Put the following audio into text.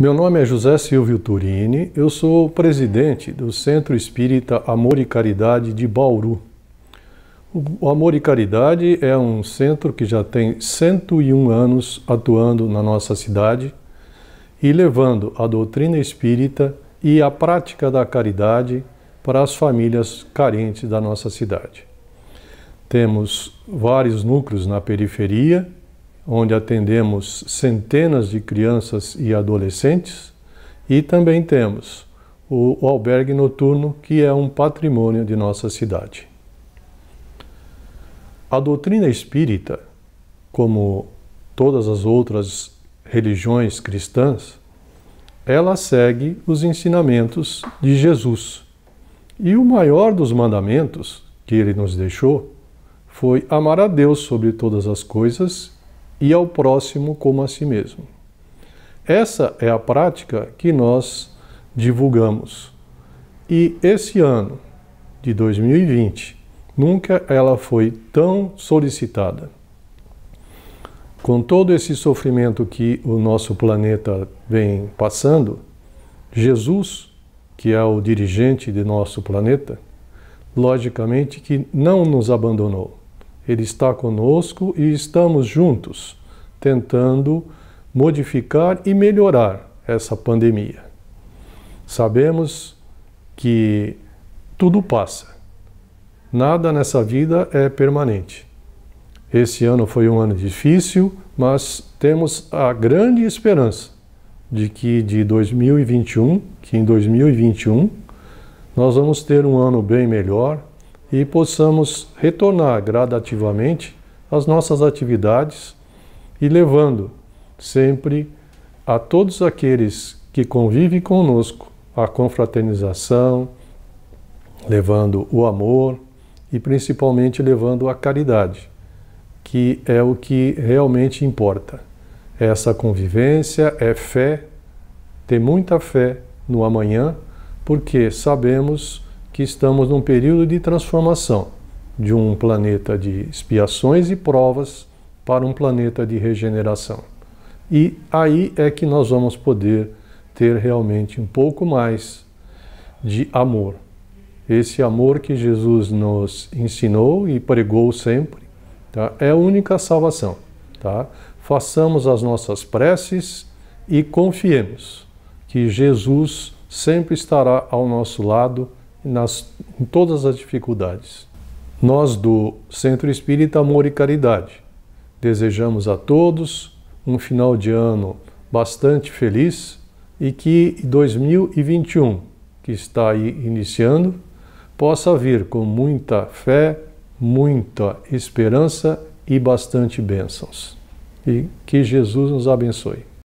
Meu nome é José Silvio Turini, eu sou presidente do Centro Espírita Amor e Caridade de Bauru. O Amor e Caridade é um centro que já tem 101 anos atuando na nossa cidade e levando a doutrina espírita e a prática da caridade para as famílias carentes da nossa cidade. Temos vários núcleos na periferia onde atendemos centenas de crianças e adolescentes, e também temos o, o albergue noturno, que é um patrimônio de nossa cidade. A doutrina espírita, como todas as outras religiões cristãs, ela segue os ensinamentos de Jesus. E o maior dos mandamentos que ele nos deixou foi amar a Deus sobre todas as coisas e ao próximo como a si mesmo. Essa é a prática que nós divulgamos. E esse ano de 2020, nunca ela foi tão solicitada. Com todo esse sofrimento que o nosso planeta vem passando, Jesus, que é o dirigente de nosso planeta, logicamente que não nos abandonou. Ele está conosco e estamos juntos tentando modificar e melhorar essa pandemia. Sabemos que tudo passa. Nada nessa vida é permanente. Esse ano foi um ano difícil, mas temos a grande esperança de que de 2021, que em 2021 nós vamos ter um ano bem melhor, e possamos retornar gradativamente às nossas atividades e levando sempre a todos aqueles que convivem conosco a confraternização, levando o amor e principalmente levando a caridade, que é o que realmente importa. É essa convivência é fé, ter muita fé no amanhã, porque sabemos que estamos num período de transformação de um planeta de expiações e provas para um planeta de regeneração. E aí é que nós vamos poder ter realmente um pouco mais de amor. Esse amor que Jesus nos ensinou e pregou sempre tá? é a única salvação. Tá? Façamos as nossas preces e confiemos que Jesus sempre estará ao nosso lado nas, em todas as dificuldades. Nós do Centro Espírita Amor e Caridade desejamos a todos um final de ano bastante feliz e que 2021, que está aí iniciando, possa vir com muita fé, muita esperança e bastante bênçãos. E que Jesus nos abençoe.